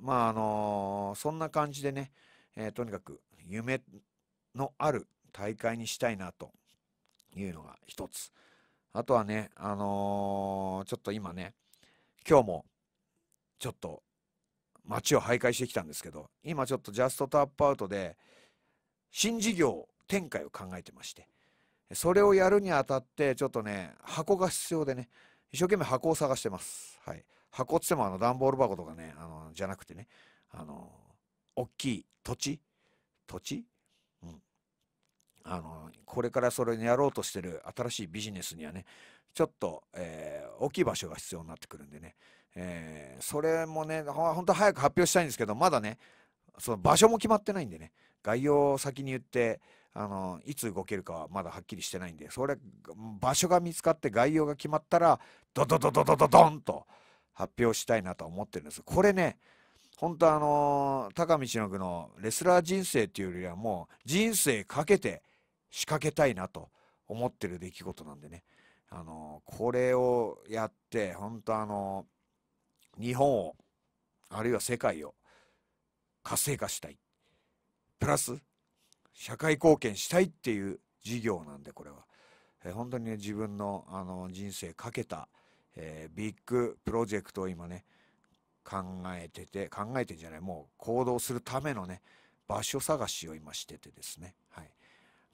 まああのー、そんな感じでね、えー、とにかく夢のある大会にしたいなというのが一つあとはね、あのー、ちょっと今ね、今日もちょっと街を徘徊してきたんですけど、今ちょっとジャストタップアウトで、新事業展開を考えてまして、それをやるにあたって、ちょっとね、箱が必要でね、一生懸命箱を探してます。はい。箱っつってもあの段ボール箱とかね、あの、じゃなくてね、あの大きい土地土地あのこれからそれにやろうとしてる新しいビジネスにはねちょっと、えー、大きい場所が必要になってくるんでね、えー、それもね本当早く発表したいんですけどまだねその場所も決まってないんでね概要を先に言ってあのいつ動けるかはまだはっきりしてないんでそれ場所が見つかって概要が決まったらドドドドドドドンと発表したいなと思ってるんですこれね本当あのー、高の具のレスラー人生っていうよりはもう人生かけて仕掛けたいなと思ってる出来事なんでね、あのこれをやって、本当あの日本を、あるいは世界を活性化したい。プラス、社会貢献したいっていう事業なんで、これは。え本当にね、自分のあの人生かけた、えー、ビッグプロジェクトを今ね、考えてて、考えてんじゃない、もう行動するためのね、場所探しを今しててですね。はい。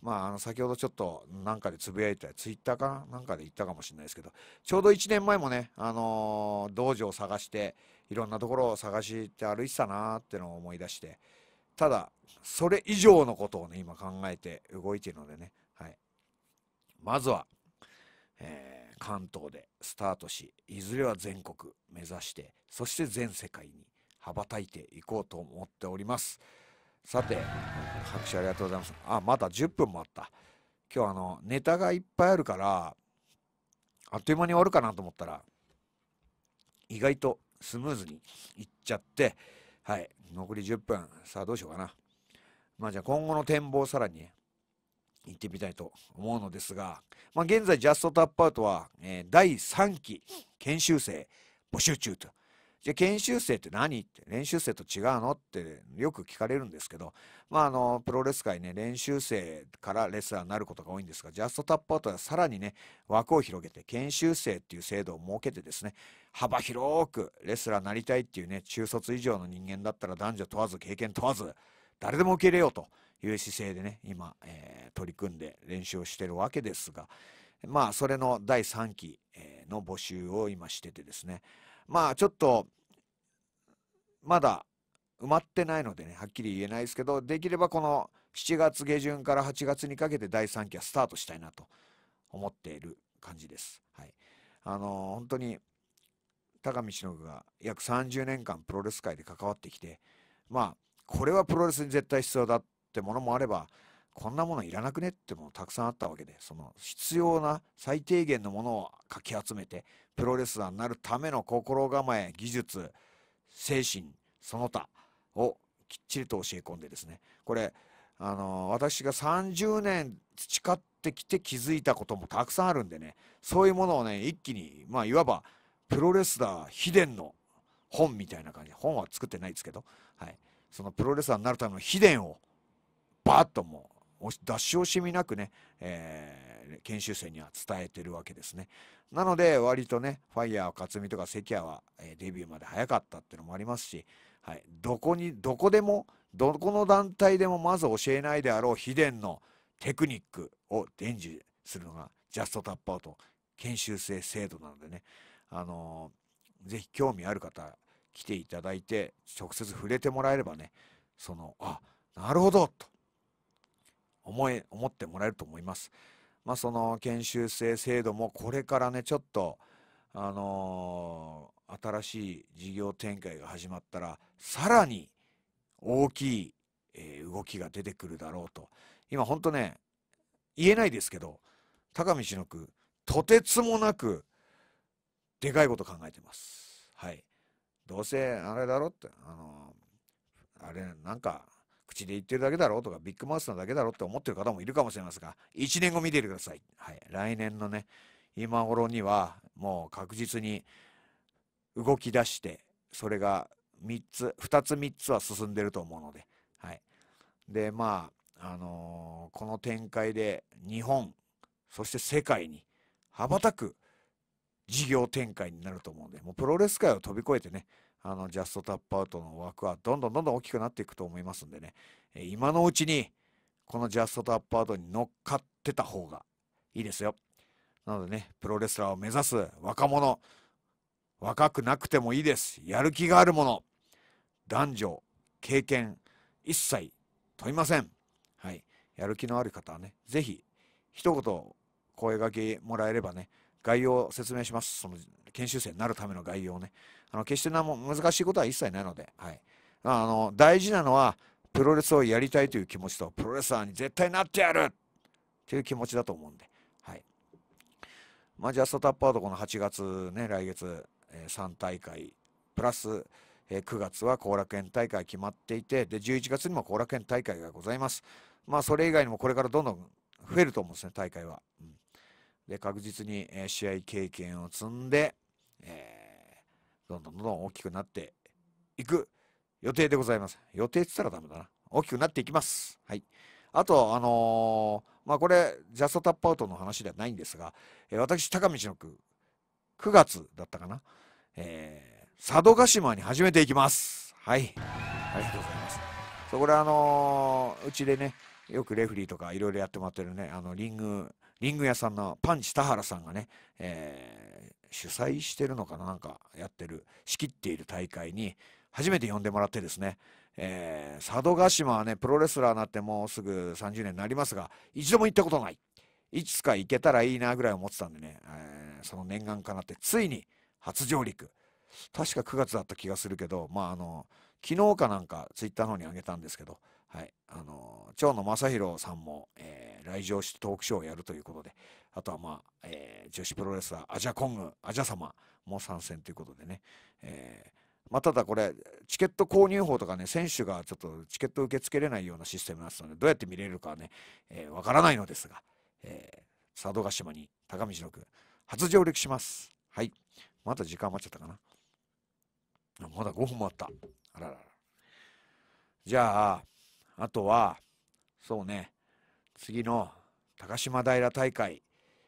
まあ、あの、先ほどちょっと、なんかでつぶやいた、ツイッターかななんかで言ったかもしれないですけど、ちょうど1年前もね、あのー、道場を探して、いろんなところを探して歩いてたなーってのを思い出して、ただ、それ以上のことをね、今考えて動いているのでね、はい。まずは、えー、関東でスタートし、いずれは全国目指して、そして全世界に羽ばたいていこうと思っております。さて拍手ありがとうございますあまた10分もあった今日あのネタがいっぱいあるからあっという間に終わるかなと思ったら意外とスムーズにいっちゃってはい残り10分さあどうしようかなまあじゃあ今後の展望さらにね行ってみたいと思うのですが、まあ、現在ジャストタップアウトは、えー、第3期研修生募集中とじゃあ研修生って何って練習生と違うのってよく聞かれるんですけど、まあ、あのプロレス界ね練習生からレスラーになることが多いんですがジャストタップアウトはさらにね枠を広げて研修生っていう制度を設けてですね幅広くレスラーになりたいっていうね中卒以上の人間だったら男女問わず経験問わず誰でも受け入れようという姿勢でね今、えー、取り組んで練習をしてるわけですがまあそれの第3期、えー、の募集を今しててですねまあちょっと、まだ埋まってないのでね、はっきり言えないですけど、できればこの7月下旬から8月にかけて第3期はスタートしたいなと思っている感じです。はい。あのー、本当に、高見忍が約30年間プロレス界で関わってきて、まあ、これはプロレスに絶対必要だってものもあれば、こんなものいらなくねってものたくさんあったわけで、その必要な最低限のものをかき集めて、プロレスラーになるための心構え、技術、精神、その他をきっちりと教え込んでですね、これ、あの私が30年培ってきて気づいたこともたくさんあるんでね、そういうものをね、一気に、まあ、いわば、プロレスラー秘伝の本みたいな感じ本は作ってないですけど、はい、そのプロレスラーになるための秘伝を、バーッともう、出し惜しみなくね、えー、研修生には伝えてるわけですね。なので、割とね、ファイヤー、克実とか関谷は、えデビューまで早かったっていうのもありますし、はい、どこに、どこでも、どこの団体でもまず教えないであろう秘伝のテクニックを伝授するのが、ジャストタップアウト、研修生制度なのでね、あのー、ぜひ興味ある方、来ていただいて、直接触れてもらえればね、その、あ、なるほど、と思え、思ってもらえると思います。まあ、その研修生制度もこれからねちょっと、あのー、新しい事業展開が始まったらさらに大きい、えー、動きが出てくるだろうと今ほんとね言えないですけど高見篠くとてつもなくでかいこと考えてます。はい、どうせあれだろってあのー、あれなんか口で言ってるだけだろうとか、ビッグマウスなだけだろうって思ってる方もいるかもしれませんが、1年後見てください。はい。来年のね、今頃には、もう確実に動き出して、それが3つ、2つ3つは進んでると思うので、はい。で、まあ、あのー、この展開で日本、そして世界に羽ばたく事業展開になると思うんで、もうプロレス界を飛び越えてね、あの、ジャストタップアウトの枠はどんどんどんどん大きくなっていくと思いますんでね、え今のうちに、このジャストタップアウトに乗っかってた方がいいですよ。なのでね、プロレスラーを目指す若者、若くなくてもいいです。やる気があるもの、男女、経験、一切問いません。はい。やる気のある方はね、ぜひ、一言、声掛けもらえればね、概要を説明します。その研修生になるための概要をね。あの決して何も難しいことは一切ないので、はい、あの大事なのはプロレスをやりたいという気持ちとプロレスラーに絶対なってやるという気持ちだと思うんで、はいまあ、ジャストタップアウトこの8月ね来月、えー、3大会プラス、えー、9月は後楽園大会決まっていてで11月にも後楽園大会がございます。まあ、それ以外にもこれからどんどん増えると思うんですね、大会は。うん、で、確実に、えー、試合経験を積んで、えーどんどんどんどん大きくなっていく予定でございます。予定って言ったらダメだな。大きくなっていきます。はい。あと、あのー、まあ、これ、ジャストタップアウトの話ではないんですが、えー、私、高道の区、9月だったかな、えー、佐渡島に始めていきます。はい。ありがとうございます。そうこれ、あのー、うちでね、よくレフリーとかいろいろやってもらってるね、あの、リング、リング屋さんのパンチ田原さんがね、え主催してるのかななんかやってる、仕切っている大会に初めて呼んでもらってですね、えー、佐渡島はね、プロレスラーになってもうすぐ30年になりますが、一度も行ったことない。いつか行けたらいいなぐらい思ってたんでね、えー、その念願かなって、ついに初上陸。確か9月だった気がするけど、まああの、昨日かなんかツイッターの方にあげたんですけど、はい、あの長野正弘さんも、えー、来場しトークショーをやるということであとは、まあえー、女子プロレスラーアジャコングアジャ様も参戦ということでね、えー、まあ、ただこれチケット購入法とかね選手がちょっとチケット受け付けれないようなシステムですのでどうやって見れるかはねわ、えからないのですが、え佐渡島に高見次君初上陸しますはいまだ時間余っちゃったかなまだ5分もあったあらららじゃああとは、そうね、次の高島平大会、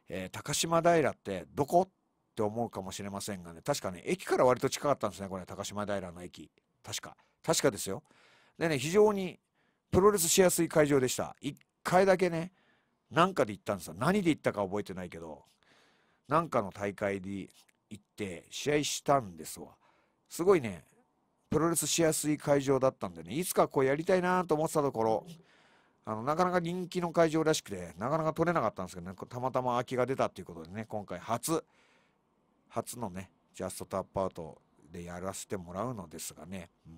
えー、高島平ってどこって思うかもしれませんがね、確かね、駅から割と近かったんですね、これ、高島平の駅。確か。確かですよ。でね、非常にプロレスしやすい会場でした。1回だけね、なんかで行ったんですよ。何で行ったか覚えてないけど、なんかの大会で行って試合したんですわ。すごいね、プロレスしやすい会場だったんでね、いつかこうやりたいなと思ってたところ、あの、なかなか人気の会場らしくて、なかなか取れなかったんですけどね、たまたま空きが出たっていうことでね、今回初、初のね、ジャストタップアウトでやらせてもらうのですがね、うん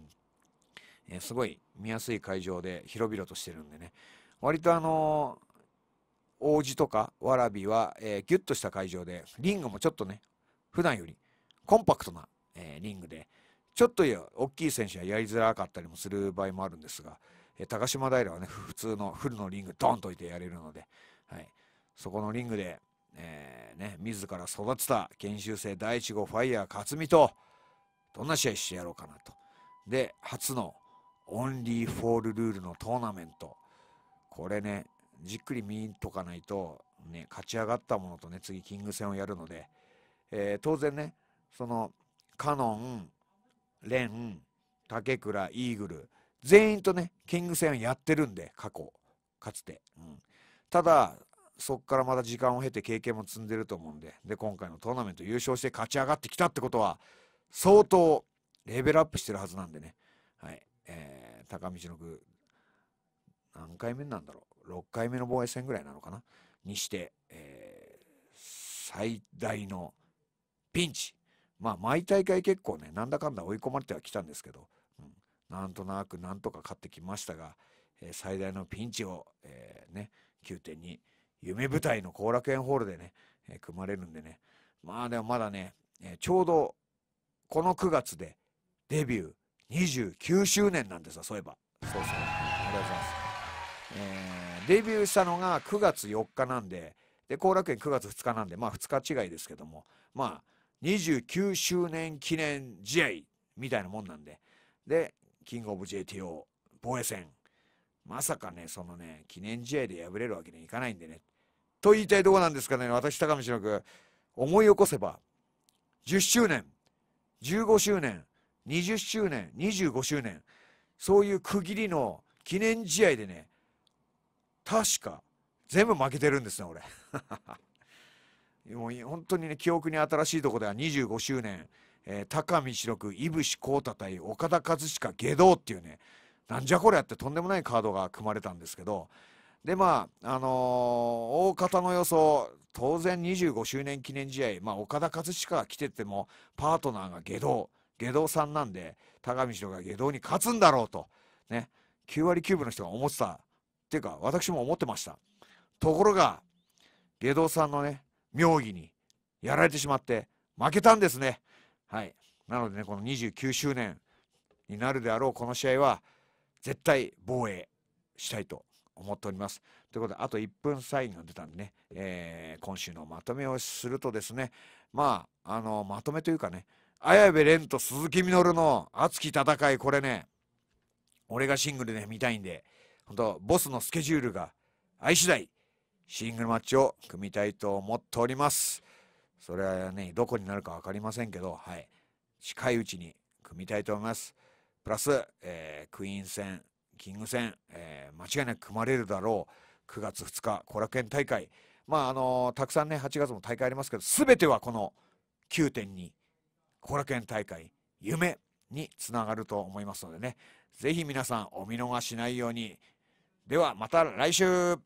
えー、すごい見やすい会場で広々としてるんでね、割とあのー、王子とかわらびは、えー、ギュッとした会場で、リングもちょっとね、普段よりコンパクトな、えー、リングで、ちょっといや大きい選手はやりづらかったりもする場合もあるんですが、え高島平はね普通のフルのリングドンといてやれるので、はい、そこのリングで、えーね、自ら育てた研修生第1号ファイヤー克実とどんな試合してやろうかなとで初のオンリーフォールルールのトーナメントこれねじっくり見とかないと、ね、勝ち上がったものとね次キング戦をやるので、えー、当然ねそのカノンレン竹倉イーグル全員とねキング戦やってるんで過去かつて、うん、ただそこからまた時間を経て経験も積んでると思うんでで今回のトーナメント優勝して勝ち上がってきたってことは相当レベルアップしてるはずなんでね、はいえー、高道の具何回目なんだろう6回目の防衛戦ぐらいなのかなにして、えー、最大のピンチまあ、毎大会結構ね、なんだかんだ追い込まれてはきたんですけど、うん、なんとなくなんとか勝ってきましたが、えー、最大のピンチを、えー、ね、9.2、夢舞台の後楽園ホールでね、えー、組まれるんでね、まあでもまだね、えー、ちょうどこの9月でデビュー29周年なんですよ、そういえば。そうそう。ありがとうございます。えー、デビューしたのが9月4日なんで、で、後楽園9月2日なんで、まあ2日違いですけども、まあ、29周年記念試合みたいなもんなんで、で、キングオブ JTO 防衛戦。まさかね、そのね、記念試合で敗れるわけにはいかないんでね。と言いたいとこなんですかね、私、高見白く、思い起こせば、10周年、15周年、20周年、25周年、そういう区切りの記念試合でね、確か、全部負けてるんですね、俺。もう本当にね記憶に新しいところでは25周年、えー、高見四六井伏浩太対岡田和か下道っていうねなんじゃこりゃってとんでもないカードが組まれたんですけどでまああのー、大方の予想当然25周年記念試合、まあ、岡田和志が来ててもパートナーが下道下道さんなんで高見城が下道に勝つんだろうと、ね、9割9分の人が思ってたっていうか私も思ってましたところが下道さんのね妙義にやられてしまって負けたんですね。はい、なのでねこの29周年になるであろうこの試合は絶対防衛したいと思っております。ということであと1分サインが出たんでね、えー、今週のまとめをするとですねまああのまとめというかね綾部蓮と鈴木みのるの熱き戦いこれね俺がシングルで見たいんで本当ボスのスケジュールが相次第シングルマッチを組みたいと思っております。それはね、どこになるか分かりませんけど、はい。近いうちに組みたいと思います。プラス、えー、クイーン戦、キング戦、えー、間違いなく組まれるだろう。9月2日、後楽園大会。まあ、あのー、たくさんね、8月も大会ありますけど、すべてはこの9.2、後楽園大会、夢につながると思いますのでね、ぜひ皆さんお見逃しないように。では、また来週